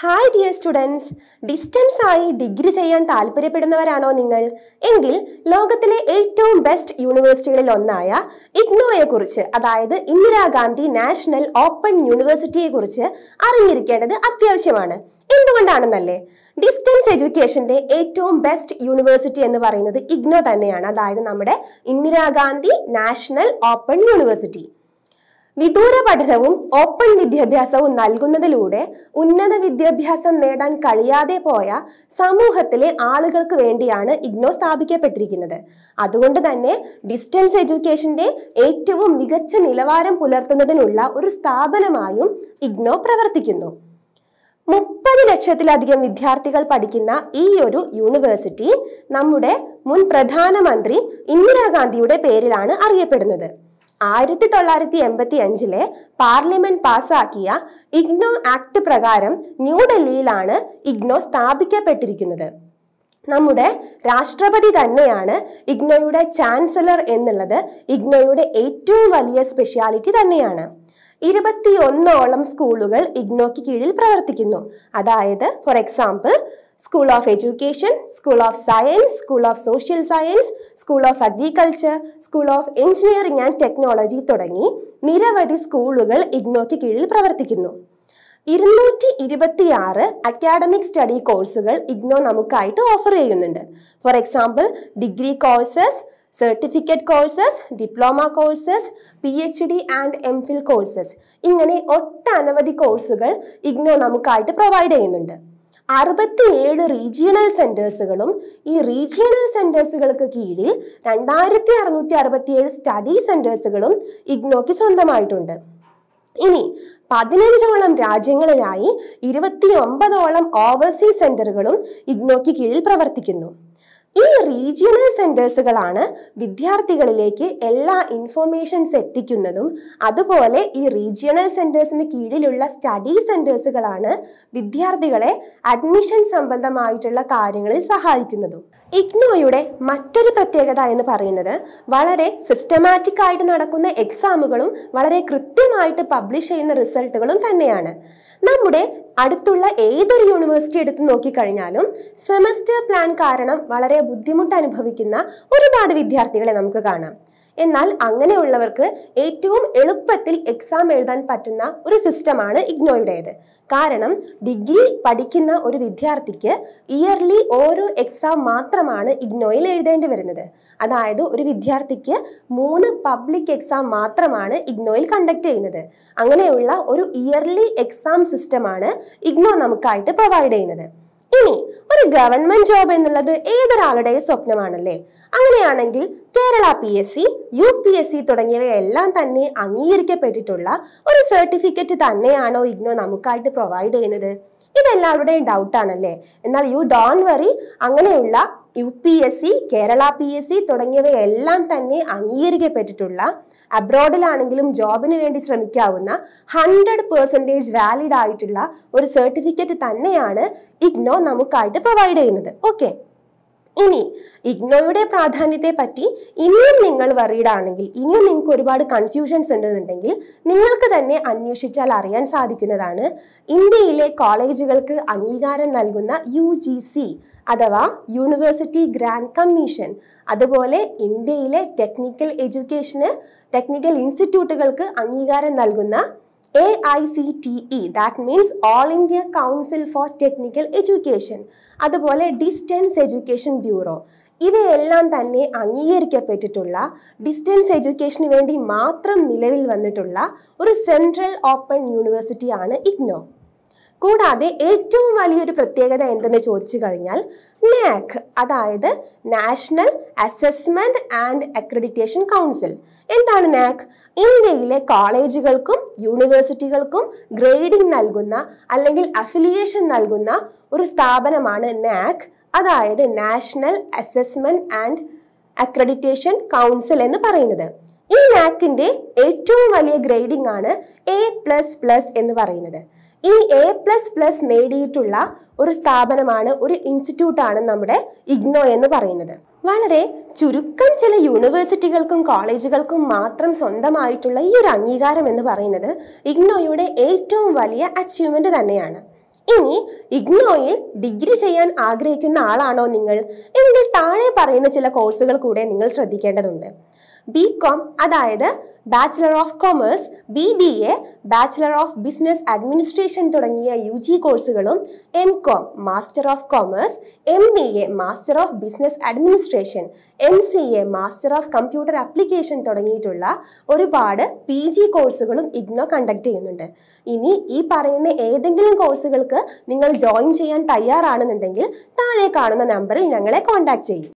hi dear students distance ആയി degree ചെയ്യാൻ താല്പര്യപ്പെടുന്നവരാണോ നിങ്ങൾ എങ്കിൽ ലോകത്തിലെ ഏറ്റവും ബെസ്റ്റ് യൂണിവേഴ്സിറ്റികളിൽ ഒന്നായ ഇഗ്നോയെ കുറിച്ച് അതായത് ഇന്ദിരാഗാന്ധി നാഷണൽ ഓപ്പൺ കുറിച്ച് അറിഞ്ഞിരിക്കേണ്ടത് അത്യാവശ്യമാണ് എന്തുകൊണ്ടാണെന്നല്ലേ ഡിസ്റ്റൻസ് എഡ്യൂക്കേഷന്റെ ഏറ്റവും ബെസ്റ്റ് യൂണിവേഴ്സിറ്റി എന്ന് പറയുന്നത് ഇഗ്നോ തന്നെയാണ് അതായത് നമ്മുടെ ഇന്ദിരാഗാന്ധി നാഷണൽ ഓപ്പൺ യൂണിവേഴ്സിറ്റി വിദൂര പഠനവും ഓപ്പൺ വിദ്യാഭ്യാസവും നൽകുന്നതിലൂടെ ഉന്നത വിദ്യാഭ്യാസം നേടാൻ കഴിയാതെ പോയ സമൂഹത്തിലെ ആളുകൾക്ക് വേണ്ടിയാണ് ഇഗ്നോ സ്ഥാപിക്കപ്പെട്ടിരിക്കുന്നത് അതുകൊണ്ട് തന്നെ ഡിസ്റ്റൻസ് എഡ്യൂക്കേഷന്റെ ഏറ്റവും മികച്ച നിലവാരം പുലർത്തുന്നതിനുള്ള ഒരു സ്ഥാപനമായും ഇഗ്നോ പ്രവർത്തിക്കുന്നു മുപ്പത് ലക്ഷത്തിലധികം വിദ്യാർത്ഥികൾ പഠിക്കുന്ന ഈ ഒരു യൂണിവേഴ്സിറ്റി നമ്മുടെ മുൻ പ്രധാനമന്ത്രി ഇന്ദിരാഗാന്ധിയുടെ പേരിലാണ് അറിയപ്പെടുന്നത് ആയിരത്തി തൊള്ളായിരത്തി എൺപത്തി അഞ്ചിലെ പാർലമെന്റ് പാസ്സാക്കിയ ഇഗ്നോ ആക്ട് പ്രകാരം ന്യൂഡൽഹിയിലാണ് ഇഗ്നോ സ്ഥാപിക്കപ്പെട്ടിരിക്കുന്നത് നമ്മുടെ രാഷ്ട്രപതി തന്നെയാണ് ഇഗ്നോയുടെ ചാൻസലർ എന്നുള്ളത് ഇഗ്നോയുടെ ഏറ്റവും വലിയ സ്പെഷ്യാലിറ്റി തന്നെയാണ് ഒന്നോളം സ്കൂളുകൾ ഇഗ്നോയ്ക്ക് കീഴിൽ പ്രവർത്തിക്കുന്നു അതായത് for example school of education school of science school of social science school of agriculture school of engineering and technology തുടങ്ങി നിരവധി സ്കൂളുകൾ ഇഗ്നോയ്ക്ക് കീഴിൽ പ്രവർത്തിക്കുന്നു ഇരുന്നൂറ്റി ആറ് അക്കാഡമിക് സ്റ്റഡി കോഴ്സുകൾ ഇഗ്നോ നമുക്കായിട്ട് ഓഫർ ചെയ്യുന്നുണ്ട് for example degree courses certificate courses diploma courses P H D and M Phil courses ഇങ്ങനെ ഒട്ടനവധി കോഴ്സുകൾ ഇഗ്നോ നമുക്കായിട്ട് പ്രൊവൈഡ് ചെയ്യുന്നുണ്ട് അറുപത്തിയേഴ് റീജിയണൽ സെൻറ്റേഴ്സുകളും ഈ റീജിയണൽ സെൻറ്റേഴ്സുകൾക്ക് കീഴിൽ രണ്ടായിരത്തി അറുന്നൂറ്റി അറുപത്തിയേഴ് സ്റ്റഡി സെൻറ്റേഴ്സുകളും ഇഗ്നോയ്ക്ക് സ്വന്തമായിട്ടുണ്ട് ഇനി പതിനഞ്ചോളം രാജ്യങ്ങളിലായി ഇരുപത്തി ഒമ്പതോളം ഓവർസീസ് സെൻറ്ററുകളും ഇഗ്നോയ്ക്ക് കീഴിൽ പ്രവർത്തിക്കുന്നു ഈ റീജിയണൽ സെൻറ്റേഴ്സുകളാണ് വിദ്യാർത്ഥികളിലേക്ക് എല്ലാ ഇൻഫോർമേഷൻസ് എത്തിക്കുന്നതും അതുപോലെ ഈ റീജിയണൽ സെൻറ്റേഴ്സിന് കീഴിലുള്ള സ്റ്റഡി സെൻറ്റേഴ്സുകളാണ് വിദ്യാർത്ഥികളെ അഡ്മിഷൻ സംബന്ധമായിട്ടുള്ള കാര്യങ്ങളിൽ സഹായിക്കുന്നതും ഇഗ്നോയുടെ മറ്റൊരു പ്രത്യേകത എന്ന് പറയുന്നത് വളരെ സിസ്റ്റമാറ്റിക് ആയിട്ട് നടക്കുന്ന എക്സാമുകളും വളരെ കൃത്യമായിട്ട് പബ്ലിഷ് ചെയ്യുന്ന റിസൾട്ടുകളും തന്നെയാണ് നമ്മുടെ അടുത്തുള്ള ഏതൊരു യൂണിവേഴ്സിറ്റി എടുത്ത് നോക്കിക്കഴിഞ്ഞാലും സെമസ്റ്റർ പ്ലാൻ കാരണം വളരെ ബുദ്ധിമുട്ട് അനുഭവിക്കുന്ന ഒരുപാട് വിദ്യാർത്ഥികളെ നമുക്ക് കാണാം എന്നാൽ അങ്ങനെയുള്ളവർക്ക് ഏറ്റവും എളുപ്പത്തിൽ എക്സാം എഴുതാൻ പറ്റുന്ന ഒരു സിസ്റ്റമാണ് ഇഗ്നോയുടേത് കാരണം ഡിഗ്രി പഠിക്കുന്ന ഒരു വിദ്യാർത്ഥിക്ക് ഇയർലി ഓരോ എക്സാം മാത്രമാണ് ഇഗ്നോയിൽ എഴുതേണ്ടി വരുന്നത് അതായത് ഒരു വിദ്യാർത്ഥിക്ക് മൂന്ന് പബ്ലിക് എക്സാം മാത്രമാണ് ഇഗ്നോയിൽ കണ്ടക്ട് ചെയ്യുന്നത് അങ്ങനെയുള്ള ഒരു ഇയർലി എക്സാം സിസ്റ്റമാണ് ഇഗ്നോ നമുക്കായിട്ട് പ്രൊവൈഡ് ചെയ്യുന്നത് ഇനി ഒരു ഗവൺമെന്റ് ജോബ് എന്നുള്ളത് ഏതൊരാളുടെ സ്വപ്നമാണല്ലേ അങ്ങനെയാണെങ്കിൽ Kerala P S C U P S C തുടങ്ങിയവയെല്ലാം തന്നെ അംഗീകരിക്കപ്പെട്ടിട്ടുള്ള ഒരു സർട്ടിഫിക്കറ്റ് തന്നെയാണോ ഇഗ്നോ നമുക്കായിട്ട് പ്രൊവൈഡ് ചെയ്യുന്നത് ഇതെല്ലാവരുടെയും ഡൗട്ടാണല്ലേ എന്നാൽ യു ഡോൺ വറി അങ്ങനെയുള്ള U P S C Kerala P S C തുടങ്ങിയവയെല്ലാം തന്നെ അംഗീകരിക്കപ്പെട്ടിട്ടുള്ള അബ്രോഡിലാണെങ്കിലും ജോബിന് വേണ്ടി ശ്രമിക്കാവുന്ന ഹൺഡ്രഡ് പെർസെൻറ്റേജ് വാലിഡ് ആയിട്ടുള്ള ഒരു സർട്ടിഫിക്കറ്റ് തന്നെയാണ് ഇഗ്നോ നമുക്കായിട്ട് പ്രൊവൈഡ് ചെയ്യുന്നത് ഓക്കെ ഇനി ഇഗ്നോയുടെ പ്രാധാന്യത്തെ പറ്റി ഇനിയും നിങ്ങൾ വറീഡാണെങ്കിൽ ഇനിയും നിങ്ങൾക്ക് ഒരുപാട് കൺഫ്യൂഷൻസ് ഉണ്ടെന്നുണ്ടെങ്കിൽ നിങ്ങൾക്ക് തന്നെ അന്വേഷിച്ചാൽ അറിയാൻ സാധിക്കുന്നതാണ് ഇന്ത്യയിലെ കോളേജുകൾക്ക് അംഗീകാരം നൽകുന്ന യു ജി സി അഥവാ യൂണിവേഴ്സിറ്റി ഗ്രാൻഡ് കമ്മീഷൻ അതുപോലെ ഇന്ത്യയിലെ ടെക്നിക്കൽ എഡ്യൂക്കേഷന് ടെക്നിക്കൽ ഇൻസ്റ്റിറ്റ്യൂട്ടുകൾക്ക് അംഗീകാരം നൽകുന്ന AICTE that means All India Council for Technical Education അതുപോലെ ഡിസ്റ്റൻസ് എഡ്യൂക്കേഷൻ ബ്യൂറോ ഇവയെല്ലാം തന്നെ അംഗീകരിക്കപ്പെട്ടിട്ടുള്ള ഡിസ്റ്റൻസ് എഡ്യൂക്കേഷന് വേണ്ടി മാത്രം നിലവിൽ വന്നിട്ടുള്ള ഒരു സെൻട്രൽ ഓപ്പൺ യൂണിവേഴ്സിറ്റിയാണ് ഇഗ്നോ കൂടാതെ ഏറ്റവും വലിയൊരു പ്രത്യേകത എന്തെന്ന് ചോദിച്ചു കഴിഞ്ഞാൽ നാക് അതായത് national assessment and accreditation council എന്താണ് നാക് ഇന്ത്യയിലെ കോളേജുകൾക്കും യൂണിവേഴ്സിറ്റികൾക്കും ഗ്രേഡിംഗ് നൽകുന്ന അല്ലെങ്കിൽ അഫിലിയേഷൻ നൽകുന്ന ഒരു സ്ഥാപനമാണ് നാക് അതായത് national assessment and accreditation council എന്ന് പറയുന്നത് ഈ ആക്കിൻ്റെ ഏറ്റവും വലിയ ഗ്രേഡിംഗ് ആണ് എ പ്ലസ് പ്ലസ് എന്ന് പറയുന്നത് ഈ എ പ്ലസ് പ്ലസ് നേടിയിട്ടുള്ള ഒരു സ്ഥാപനമാണ് ഒരു ഇൻസ്റ്റിറ്റ്യൂട്ട് ആണ് നമ്മുടെ ഇഗ്നോ എന്ന് പറയുന്നത് വളരെ ചുരുക്കം ചില യൂണിവേഴ്സിറ്റികൾക്കും കോളേജുകൾക്കും മാത്രം സ്വന്തമായിട്ടുള്ള ഈ ഒരു അംഗീകാരം എന്ന് പറയുന്നത് ഇഗ്നോയുടെ ഏറ്റവും വലിയ അച്ചീവ്മെൻ്റ് തന്നെയാണ് ഇനി ഇഗ്നോയിൽ ഡിഗ്രി ചെയ്യാൻ ആഗ്രഹിക്കുന്ന ആളാണോ നിങ്ങൾ എങ്കിൽ താഴെ പറയുന്ന ചില കോഴ്സുകൾ കൂടെ നിങ്ങൾ ശ്രദ്ധിക്കേണ്ടതുണ്ട് ബി കോം അതായത് bachelor of commerce B B A bachelor of business administration തുടങ്ങിയ യു ജി കോഴ്സുകളും M Com master of commerce M B A master of business administration M C A master of computer application തുടങ്ങിയിട്ടുള്ള ഒരുപാട് P G കോഴ്സുകളും IGNOU conduct ചെയ്യുന്നുണ്ട് ഇനി ഈ പറയുന്ന ഏതെങ്കിലും കോഴ്സുകൾക്ക് നിങ്ങൾ ജോയിൻ ചെയ്യാൻ തയ്യാറാണെന്നുണ്ടെങ്കിൽ താഴെ കാണുന്ന നമ്പറിൽ ഞങ്ങളെ കോൺടാക്ട് ചെയ്യും